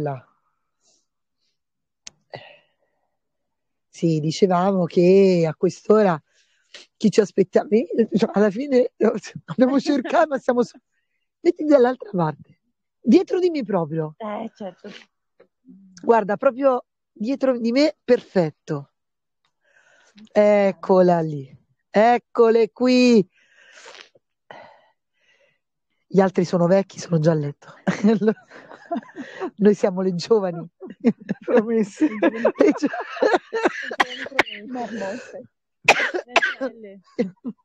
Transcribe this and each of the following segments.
là. Sì, dicevamo che a quest'ora chi ci aspetta, cioè, alla fine abbiamo cercato, ma siamo... So- Metti dall'altra parte, dietro di me proprio. Eh, certo. Guarda, proprio dietro di me, perfetto. Eccola lì, eccole qui. Gli altri sono vecchi, sono già a letto. Noi siamo le giovani. Promesse. Le gio-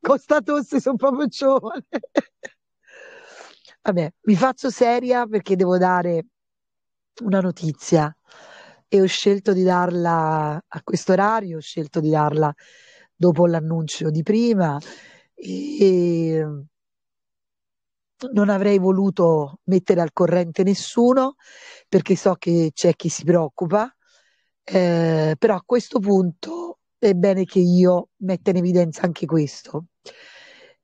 Costa sono proprio giovane. Vabbè, mi faccio seria perché devo dare una notizia e ho scelto di darla a questo orario, ho scelto di darla dopo l'annuncio di prima e, Esatto. non avrei voluto mettere al corrente nessuno perché so che c'è chi si preoccupa, eh, però a questo punto è bene che io metta in evidenza anche questo.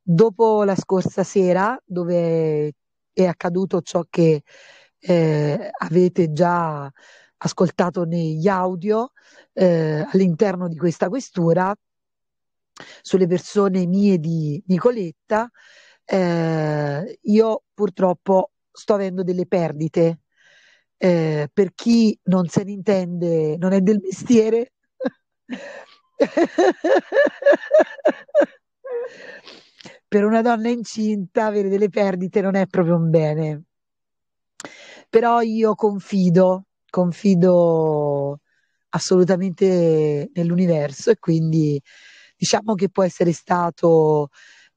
Dopo la scorsa sera, dove è accaduto ciò che eh, avete già ascoltato negli audio eh, all'interno di questa questura, sulle persone mie di Nicoletta, eh, io purtroppo sto avendo delle perdite. Eh, per chi non se ne intende, non è del mestiere, per una donna incinta avere delle perdite non è proprio un bene. Però io confido, confido assolutamente nell'universo e quindi diciamo che può essere stato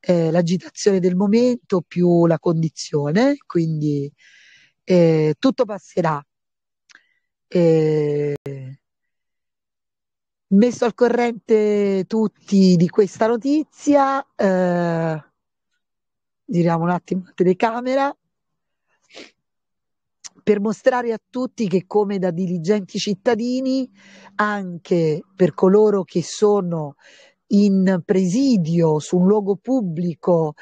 eh, l'agitazione del momento più la condizione, quindi eh, tutto passerà. Eh, messo al corrente tutti di questa notizia, eh, giriamo un attimo la telecamera per mostrare a tutti che come da diligenti cittadini, anche per coloro che sono in presidio su un luogo pubblico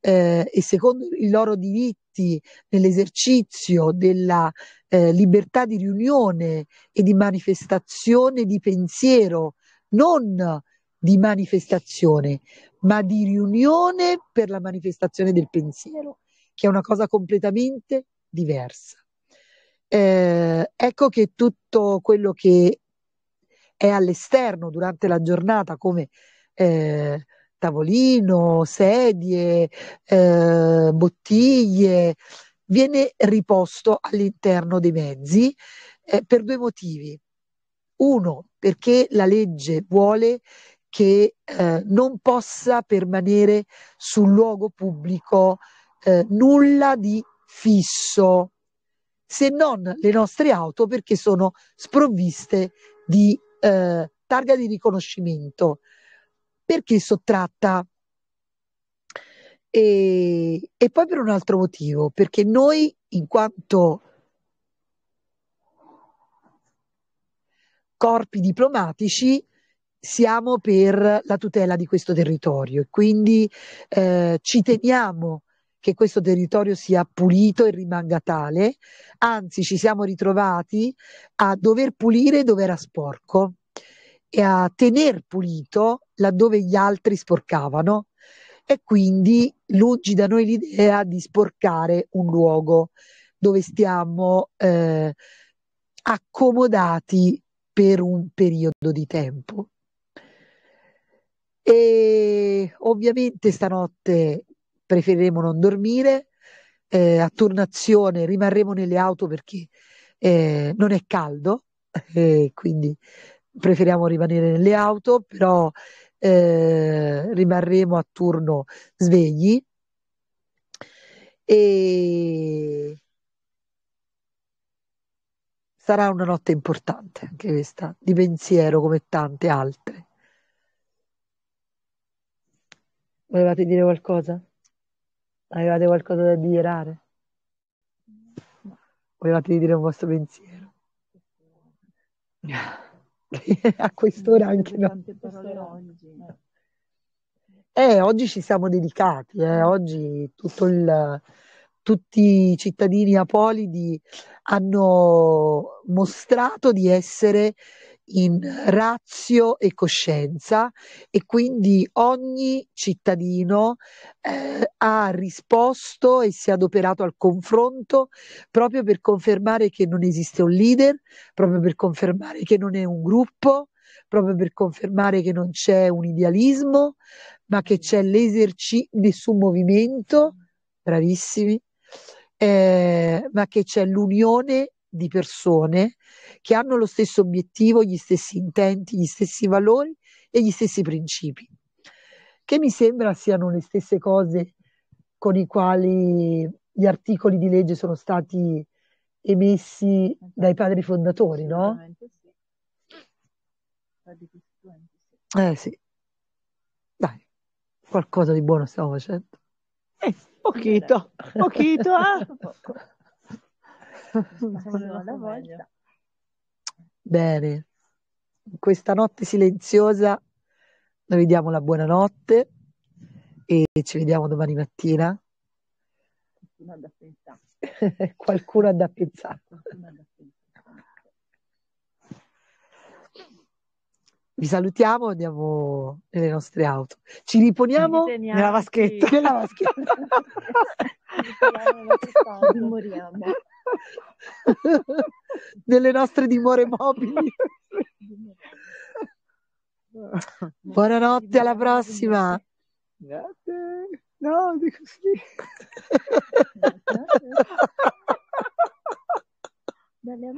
eh, e secondo i loro diritti nell'esercizio della eh, libertà di riunione e di manifestazione di pensiero, non di manifestazione, ma di riunione per la manifestazione del pensiero, che è una cosa completamente diversa. Eh, ecco che tutto quello che è all'esterno durante la giornata come eh, tavolino, sedie, eh, bottiglie, viene riposto all'interno dei mezzi eh, per due motivi. Uno, perché la legge vuole che eh, non possa permanere sul luogo pubblico eh, nulla di fisso, se non le nostre auto perché sono sprovviste di eh, targa di riconoscimento, perché sottratta? E, e poi per un altro motivo, perché noi in quanto corpi diplomatici siamo per la tutela di questo territorio e quindi eh, ci teniamo che questo territorio sia pulito e rimanga tale, anzi ci siamo ritrovati a dover pulire dove era sporco e a tener pulito laddove gli altri sporcavano e quindi lungi da noi l'idea di sporcare un luogo dove stiamo eh, accomodati per un periodo di tempo. E ovviamente stanotte preferiremo non dormire, eh, a turnazione rimarremo nelle auto perché eh, non è caldo, e quindi preferiamo rimanere nelle auto, però eh, rimarremo a turno svegli. E sarà una notte importante anche questa, di pensiero come tante altre. Volevate dire qualcosa? Avevate qualcosa da dichiarare? Volevate dire un vostro pensiero? a quest'ora anche no. Eh, oggi ci siamo dedicati, eh. Mm. oggi il, tutti i cittadini apolidi hanno mostrato di essere in razio e coscienza e quindi ogni cittadino eh, ha risposto e si è adoperato al confronto proprio per confermare che non esiste un leader, proprio per confermare che non è un gruppo, proprio per confermare che non c'è un idealismo, ma che c'è l'esercizio, di nessun movimento, bravissimi, eh, ma che c'è l'unione di persone che hanno lo stesso obiettivo, gli stessi intenti, gli stessi valori e gli stessi principi, che mi sembra siano le stesse cose con i quali gli articoli di legge sono stati emessi dai padri fondatori, no? Eh sì. Dai, qualcosa di buono stiamo facendo. Eh, pochito, pochito, eh? alla volta. Bene, in questa notte silenziosa noi vi diamo la buonanotte e ci vediamo domani mattina. Qualcuno ha da pensare. Qualcuno ha da pensare. vi salutiamo, andiamo nelle nostre auto. Ci riponiamo nella vaschetta. Sì. Nella vaschetta. Ci riponiamo, moriamo nelle nostre dimore mobili. Buonanotte, alla prossima. Grazie. No, dico sì. Dalle